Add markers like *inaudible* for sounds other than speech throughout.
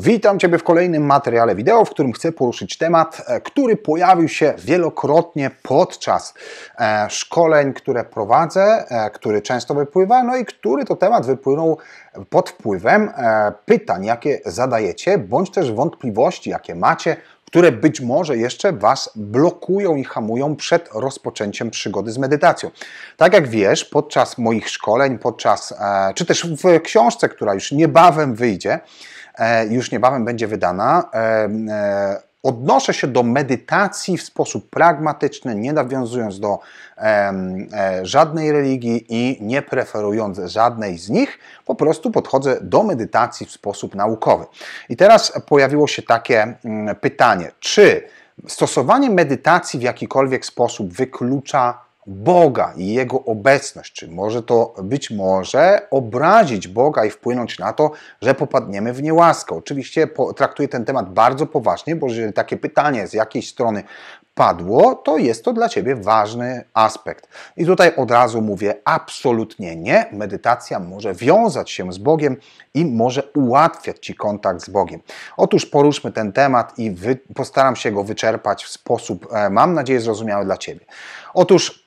Witam Ciebie w kolejnym materiale wideo, w którym chcę poruszyć temat, e, który pojawił się wielokrotnie podczas e, szkoleń, które prowadzę, e, który często wypływa, no i który to temat wypłynął pod wpływem pytań, jakie zadajecie, bądź też wątpliwości, jakie macie, które być może jeszcze Was blokują i hamują przed rozpoczęciem przygody z medytacją. Tak jak wiesz, podczas moich szkoleń, podczas, czy też w książce, która już niebawem wyjdzie, E, już niebawem będzie wydana. E, e, odnoszę się do medytacji w sposób pragmatyczny, nie nawiązując do żadnej religii i nie preferując żadnej z nich, po prostu podchodzę do medytacji w sposób naukowy. I teraz pojawiło się takie mm, pytanie: czy stosowanie medytacji w jakikolwiek sposób wyklucza Boga i Jego obecność, czy może to być może obrazić Boga i wpłynąć na to, że popadniemy w niełaskę. Oczywiście traktuję ten temat bardzo poważnie, bo jeżeli takie pytanie z jakiejś strony padło, to jest to dla Ciebie ważny aspekt. I tutaj od razu mówię absolutnie nie. Medytacja może wiązać się z Bogiem i może ułatwiać Ci kontakt z Bogiem. Otóż poruszmy ten temat i postaram się go wyczerpać w sposób, e, mam nadzieję, zrozumiały dla Ciebie. Otóż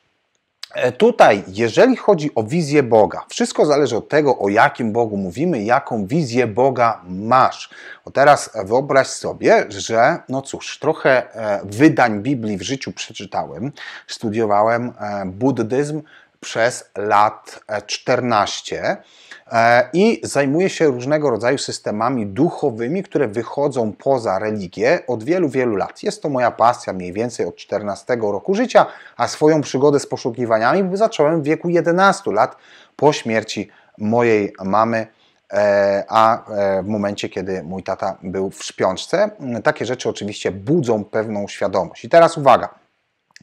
E, tutaj, jeżeli chodzi o wizję Boga, wszystko zależy od tego, o jakim Bogu mówimy, jaką wizję Boga masz. Bo teraz e, wyobraź sobie, że, no cóż, trochę e, wydań Biblii w życiu przeczytałem, studiowałem buddyzm, przez lat 14 e, e, i zajmuje się różnego rodzaju systemami duchowymi, które wychodzą poza religię od wielu, wielu lat. Jest to moja pasja mniej więcej od 14 roku życia, a swoją przygodę z poszukiwaniami zacząłem w wieku 11 lat po śmierci mojej mamy e, a w momencie, kiedy mój tata był w szpiączce. Takie rzeczy oczywiście budzą pewną świadomość. I teraz uwaga.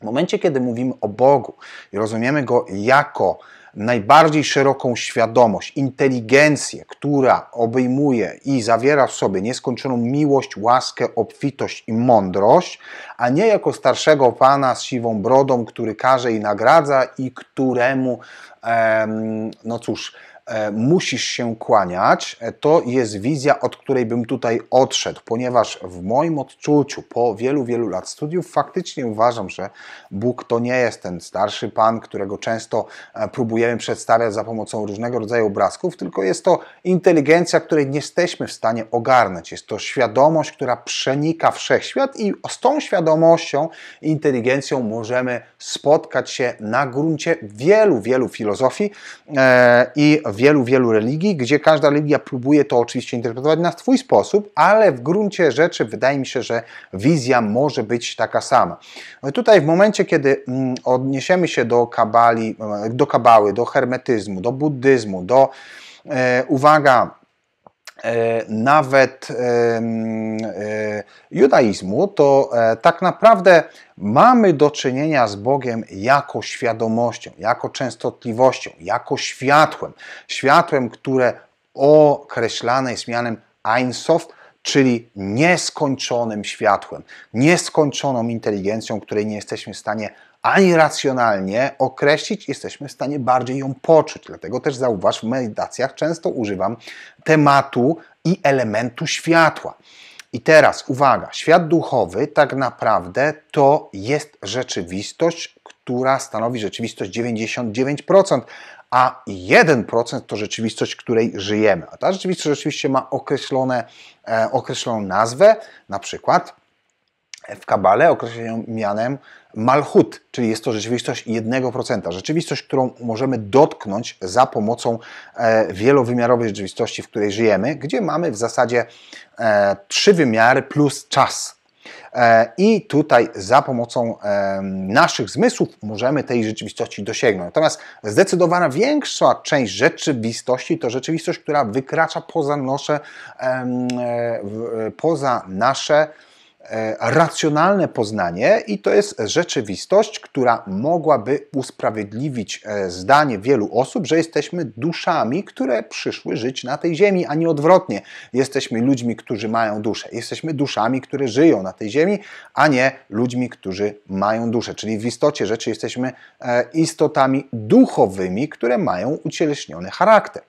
W momencie, kiedy mówimy o Bogu i rozumiemy Go jako najbardziej szeroką świadomość, inteligencję, która obejmuje i zawiera w sobie nieskończoną miłość, łaskę, obfitość i mądrość, a nie jako starszego pana z siwą brodą, który każe i nagradza i któremu, em, no cóż, E, musisz się kłaniać, e, to jest wizja, od której bym tutaj odszedł, ponieważ w moim odczuciu po wielu, wielu lat studiów faktycznie uważam, że Bóg to nie jest ten starszy Pan, którego często e, próbujemy przedstawiać za pomocą różnego rodzaju obrazków, tylko jest to inteligencja, której nie jesteśmy w stanie ogarnąć. Jest to świadomość, która przenika wszechświat i z tą świadomością, inteligencją możemy spotkać się na gruncie wielu, wielu filozofii i wielu, wielu religii, gdzie każda religia próbuje to oczywiście interpretować na swój sposób, ale w gruncie rzeczy wydaje mi się, że wizja może być taka sama. Tutaj w momencie, kiedy mm, odniesiemy się do kabali, do kabały, do hermetyzmu, do buddyzmu, do, e, uwaga, E, nawet e, judaizmu, to e, tak naprawdę mamy do czynienia z Bogiem jako świadomością, jako częstotliwością, jako światłem. Światłem, które określane jest mianem Ein Sof, czyli nieskończonym światłem, nieskończoną inteligencją, której nie jesteśmy w stanie ani racjonalnie określić, jesteśmy w stanie bardziej ją poczuć. Dlatego też zauważ, w medytacjach często używam tematu i elementu światła. I teraz uwaga, świat duchowy tak naprawdę to jest rzeczywistość, która stanowi rzeczywistość 99%, a 1% to rzeczywistość, której żyjemy. A ta rzeczywistość rzeczywiście ma określone, e, określoną nazwę, na przykład w kabale określa się mianem malchut, czyli jest to rzeczywistość 1%, rzeczywistość, którą możemy dotknąć za pomocą e, wielowymiarowej rzeczywistości, w której żyjemy, gdzie mamy w zasadzie e, trzy wymiary plus czas. E, I tutaj za pomocą naszych zmysłów możemy tej rzeczywistości dosięgnąć. Natomiast zdecydowana większa część rzeczywistości to rzeczywistość, która wykracza poza nasze, poza nasze E, racjonalne poznanie i to jest rzeczywistość, która mogłaby usprawiedliwić e, zdanie wielu osób, że jesteśmy duszami, które przyszły żyć na tej ziemi, a nie odwrotnie. Jesteśmy ludźmi, którzy mają duszę. Jesteśmy duszami, które żyją na tej ziemi, a nie ludźmi, którzy mają duszę. Czyli w istocie rzeczy jesteśmy e, istotami duchowymi, które mają ucieleśniony charakter.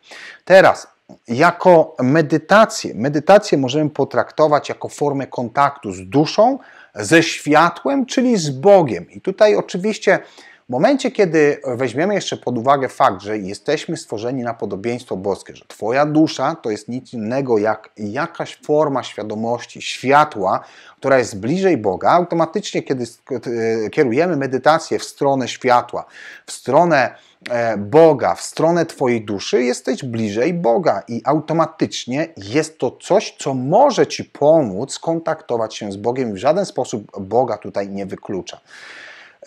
Teraz jako medytację. Medytację możemy potraktować jako formę kontaktu z duszą, ze światłem, czyli z Bogiem. I tutaj oczywiście w momencie, kiedy weźmiemy jeszcze pod uwagę fakt, że jesteśmy stworzeni na podobieństwo boskie, że Twoja dusza to jest nic innego jak jakaś forma świadomości, światła, która jest bliżej Boga, automatycznie, kiedy e, kierujemy medytację w stronę światła, w stronę E, Boga, w stronę Twojej duszy, jesteś bliżej Boga i automatycznie jest to coś, co może Ci pomóc kontaktować się z Bogiem i w żaden sposób Boga tutaj nie wyklucza.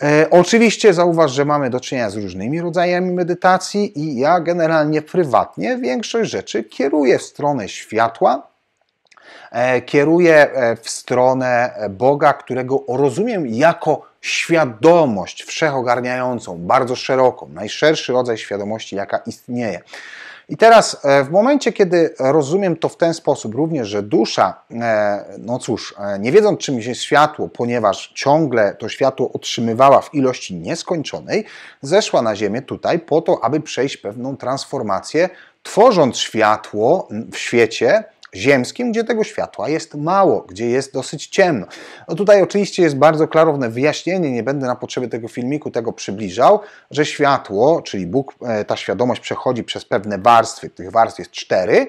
E, oczywiście zauważ, że mamy do czynienia z różnymi rodzajami medytacji i ja generalnie prywatnie większość rzeczy kieruję w stronę światła, e, kieruję w stronę Boga, którego rozumiem jako świadomość wszechogarniającą, bardzo szeroką, najszerszy rodzaj świadomości, jaka istnieje. I teraz e, w momencie, kiedy rozumiem to w ten sposób również, że dusza, e, no cóż, e, nie wiedząc czym jest światło, ponieważ ciągle to światło otrzymywała w ilości nieskończonej, zeszła na ziemię tutaj po to, aby przejść pewną transformację, tworząc światło w świecie, ziemskim, gdzie tego światła jest mało, gdzie jest dosyć ciemno. No tutaj oczywiście jest bardzo klarowne wyjaśnienie, nie będę na potrzeby tego filmiku tego przybliżał, że światło, czyli Bóg, e, ta świadomość przechodzi przez pewne warstwy, tych warstw jest cztery,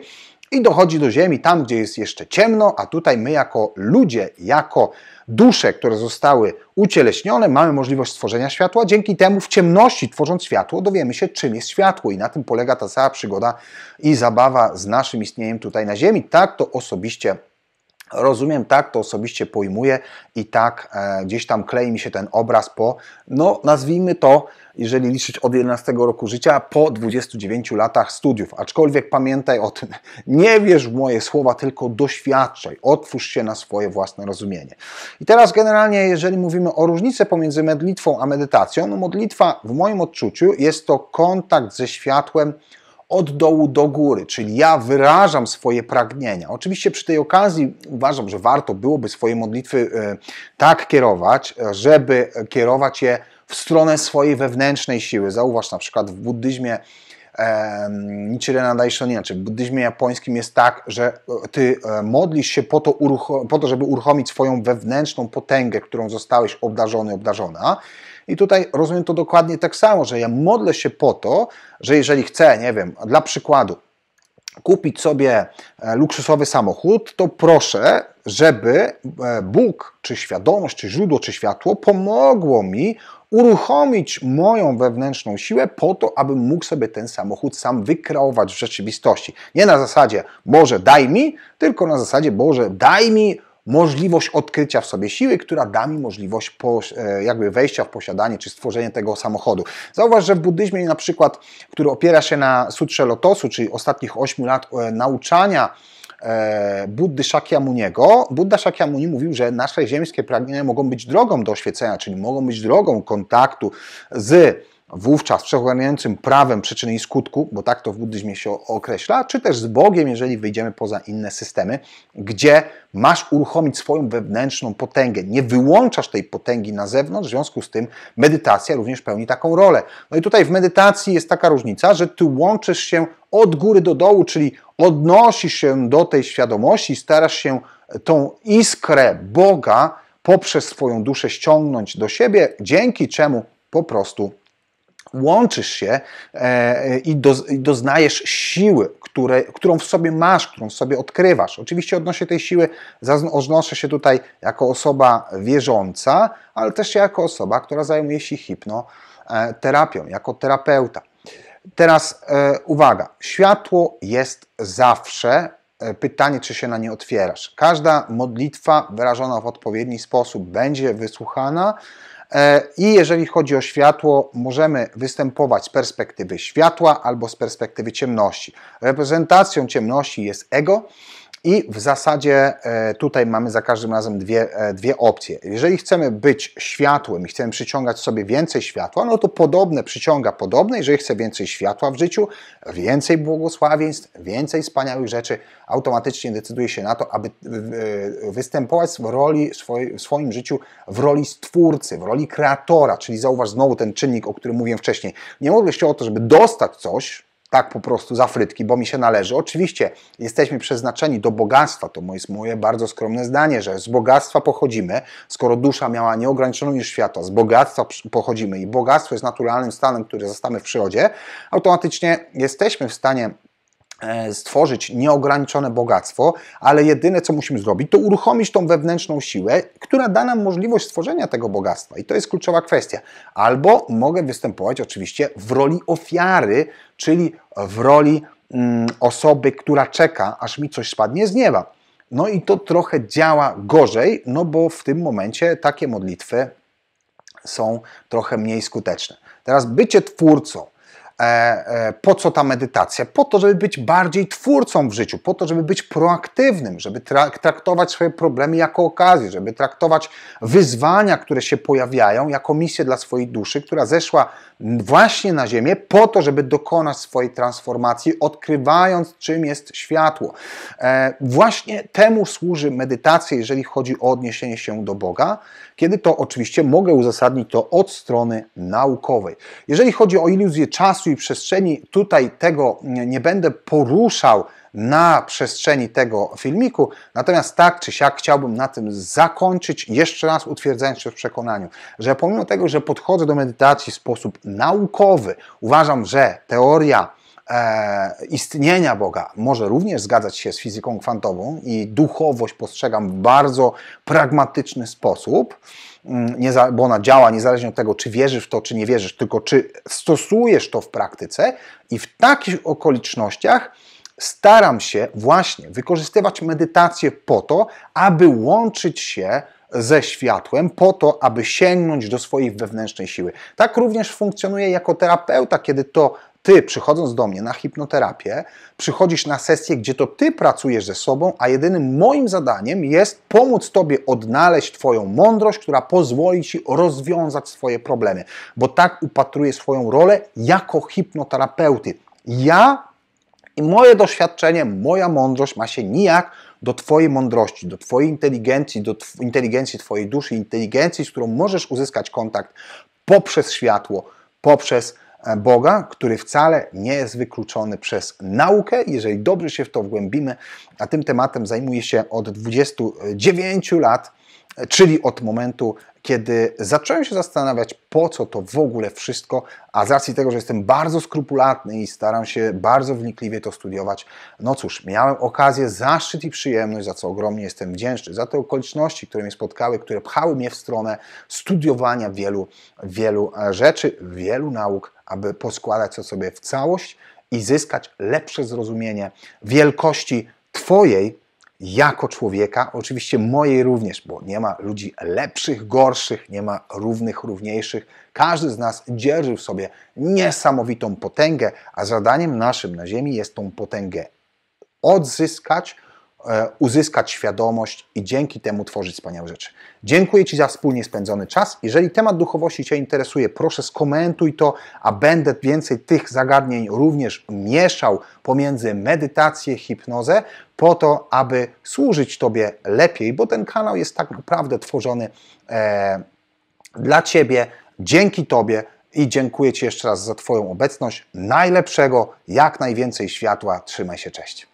i dochodzi do ziemi tam, gdzie jest jeszcze ciemno, a tutaj my jako ludzie, jako dusze, które zostały ucieleśnione, mamy możliwość stworzenia światła. Dzięki temu w ciemności, tworząc światło, dowiemy się, czym jest światło i na tym polega ta cała przygoda i zabawa z naszym istnieniem tutaj na ziemi. Tak to osobiście Rozumiem tak, to osobiście pojmuję i tak e, gdzieś tam klei mi się ten obraz po, no nazwijmy to, jeżeli liczyć od 11 roku życia, po 29 latach studiów. Aczkolwiek pamiętaj o tym, *laughs* nie wierz w moje słowa, tylko doświadczaj, otwórz się na swoje własne rozumienie. I teraz generalnie, jeżeli mówimy o różnicy pomiędzy modlitwą a medytacją, no modlitwa w moim odczuciu jest to kontakt ze światłem, od dołu do góry, czyli ja wyrażam swoje pragnienia. Oczywiście przy tej okazji uważam, że warto byłoby swoje modlitwy e, tak kierować, żeby kierować je w stronę swojej wewnętrznej siły. Zauważ na przykład w buddyzmie e, Nichiren Daishonin, czy w buddyzmie japońskim jest tak, że e, ty modlisz się po to, po to żeby uruchomić swoją wewnętrzną potęgę, którą zostałeś obdarzony, obdarzona, i tutaj rozumiem to dokładnie tak samo, że ja modlę się po to, że jeżeli chcę, nie wiem, dla przykładu, kupić sobie e, luksusowy samochód, to proszę, żeby e, Bóg, czy świadomość, czy źródło, czy światło pomogło mi uruchomić moją wewnętrzną siłę po to, abym mógł sobie ten samochód sam wykreować w rzeczywistości. Nie na zasadzie Boże, daj mi, tylko na zasadzie Boże, daj mi możliwość odkrycia w sobie siły, która da mi możliwość po, e, jakby wejścia w posiadanie czy stworzenie tego samochodu. Zauważ, że w buddyzmie na przykład, który opiera się na sutrze lotosu, czyli ostatnich 8 lat e, nauczania e, Buddy Shakyamuniego. Budda Shakyamuni mówił, że nasze ziemskie pragnienia mogą być drogą do oświecenia, czyli mogą być drogą kontaktu z wówczas przechodniającym prawem przyczyny i skutku, bo tak to w buddyzmie się określa, czy też z Bogiem, jeżeli wyjdziemy poza inne systemy, gdzie masz uruchomić swoją wewnętrzną potęgę. Nie wyłączasz tej potęgi na zewnątrz, w związku z tym medytacja również pełni taką rolę. No i tutaj w medytacji jest taka różnica, że ty łączysz się od góry do dołu, czyli odnosisz się do tej świadomości, starasz się tą iskrę Boga poprzez swoją duszę ściągnąć do siebie, dzięki czemu po prostu łączysz się e, e, i, doznajesz siły, które, którą w sobie masz, którą w sobie odkrywasz. Oczywiście odnośnie tej siły odnoszę się tutaj jako osoba wierząca, ale też jako osoba, która zajmuje się hipnoterapią, e, jako terapeuta. Teraz uwaga, światło jest zawsze pytanie, czy się na nie otwierasz. Każda modlitwa wyrażona w odpowiedni sposób będzie wysłuchana, E, I jeżeli chodzi o światło, możemy występować z perspektywy światła albo z perspektywy ciemności. Reprezentacją ciemności jest ego, i w zasadzie e, tutaj mamy za każdym razem dwie, e, dwie opcje. Jeżeli chcemy być światłem i chcemy przyciągać sobie więcej światła, no to podobne przyciąga podobne. Jeżeli chce więcej światła w życiu, więcej błogosławieństw, więcej wspaniałych rzeczy, automatycznie decyduje się na to, aby występować w, roli, w swoim życiu w roli stwórcy, w roli kreatora, czyli zauważ znowu ten czynnik, o którym mówiłem wcześniej. Nie mogłeś się o to, żeby dostać coś, tak po prostu za frytki, bo mi się należy. Oczywiście jesteśmy przeznaczeni do bogactwa, to jest moje bardzo skromne zdanie, że z bogactwa pochodzimy, skoro dusza miała nieograniczoną ilość świata, z bogactwa pochodzimy i bogactwo jest naturalnym stanem, który zastamy w przyrodzie, automatycznie jesteśmy w stanie E, stworzyć nieograniczone bogactwo, ale jedyne co musimy zrobić, to uruchomić tą wewnętrzną siłę, która da nam możliwość stworzenia tego bogactwa. I to jest kluczowa kwestia. Albo mogę występować oczywiście w roli ofiary, czyli w roli mm, osoby, która czeka, aż mi coś spadnie z nieba. No i to trochę działa gorzej, no bo w tym momencie takie modlitwy są trochę mniej skuteczne. Teraz bycie twórcą E, e, po co ta medytacja? Po to, żeby być bardziej twórcą w życiu, po to, żeby być proaktywnym, żeby traktować swoje problemy jako okazję, żeby traktować wyzwania, które się pojawiają, jako misję dla swojej duszy, która zeszła właśnie na Ziemię, po to, żeby dokonać swojej transformacji, odkrywając, czym jest światło. E, właśnie temu służy medytacja, jeżeli chodzi o odniesienie się do Boga kiedy to oczywiście mogę uzasadnić to od strony naukowej. Jeżeli chodzi o iluzję czasu i przestrzeni, tutaj tego nie będę poruszał na przestrzeni tego filmiku. Natomiast tak czy siak chciałbym na tym zakończyć, jeszcze raz utwierdzając się w przekonaniu, że pomimo tego, że podchodzę do medytacji w sposób naukowy, uważam, że teoria e, istnienia Boga może również zgadzać się z fizyką kwantową i duchowość postrzegam w bardzo pragmatyczny sposób, mm, za, bo ona działa niezależnie od tego, czy wierzysz w to, czy nie wierzysz, tylko czy stosujesz to w praktyce i w takich okolicznościach staram się właśnie wykorzystywać medytację po to, aby łączyć się ze światłem, po to, aby sięgnąć do swojej wewnętrznej siły. Tak również funkcjonuje jako terapeuta, kiedy to ty przychodząc do mnie na hipnoterapię, przychodzisz na sesję, gdzie to ty pracujesz ze sobą, a jedynym moim zadaniem jest pomóc tobie odnaleźć twoją mądrość, która pozwoli ci rozwiązać swoje problemy, bo tak upatruję swoją rolę jako hipnoterapeuty. Ja i moje doświadczenie, moja mądrość ma się nijak do Twojej mądrości, do Twojej inteligencji, do tw inteligencji Twojej duszy, inteligencji, z którą możesz uzyskać kontakt poprzez światło, poprzez E, Boga, który wcale nie jest wykluczony przez naukę, jeżeli dobrze się w to wgłębimy, a tym tematem zajmuje się od 29 lat czyli od momentu, kiedy zacząłem się zastanawiać, po co to w ogóle wszystko, a z racji tego, że jestem bardzo skrupulatny i staram się bardzo wnikliwie to studiować, no cóż, miałem okazję, zaszczyt i przyjemność, za co ogromnie jestem wdzięczny, za te okoliczności, które mnie spotkały, które pchały mnie w stronę studiowania wielu, wielu e, rzeczy, wielu nauk, aby poskładać to sobie w całość i zyskać lepsze zrozumienie wielkości Twojej jako człowieka, oczywiście mojej również, bo nie ma ludzi lepszych, gorszych, nie ma równych, równiejszych. Każdy z nas dzierży w sobie niesamowitą potęgę, a zadaniem naszym na Ziemi jest tą potęgę odzyskać, E, uzyskać świadomość i dzięki temu tworzyć wspaniałe rzeczy. Dziękuję Ci za wspólnie spędzony czas. Jeżeli temat duchowości Cię interesuje, proszę skomentuj to, a będę więcej tych zagadnień również mieszał pomiędzy medytację, hipnozę, po to, aby służyć Tobie lepiej, bo ten kanał jest tak naprawdę tworzony e, dla Ciebie, dzięki Tobie i dziękuję Ci jeszcze raz za Twoją obecność. Najlepszego, jak najwięcej światła. Trzymaj się, cześć.